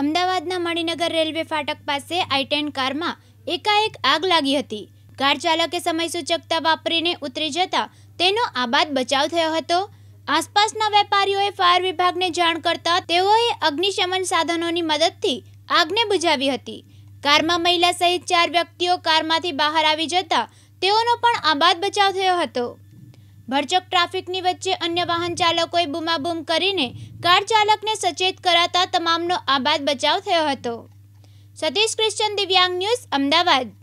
અમદાવાદના મણિનગર રેલવે ફાટક પાસે આઈ ટેન કારમાં એકાએક આગ લાગી હતી કાર ચાલકે સમય સૂચકતા વાપરીને ઉતરી જતા તેનો આબાદ બચાવ થયો હતો આસપાસના વેપારીઓએ ફાયર વિભાગને જાણ કરતા તેઓએ અગ્નિશમન સાધનોની મદદથી આગને બુજાવી હતી કારમાં મહિલા સહિત ચાર વ્યક્તિઓ કારમાંથી બહાર આવી જતા તેઓનો પણ આબાદ બચાવ થયો હતો ભરચક ટ્રાફિકની વચ્ચે અન્ય વાહન ચાલકોએ બૂમાબૂમ કરીને કાર ચાલકને સચેત કરાતા તમામનો આબાદ બચાવ થયો હતો સતીશ ક્રિશ્ચન દિવ્યાંગ ન્યૂઝ અમદાવાદ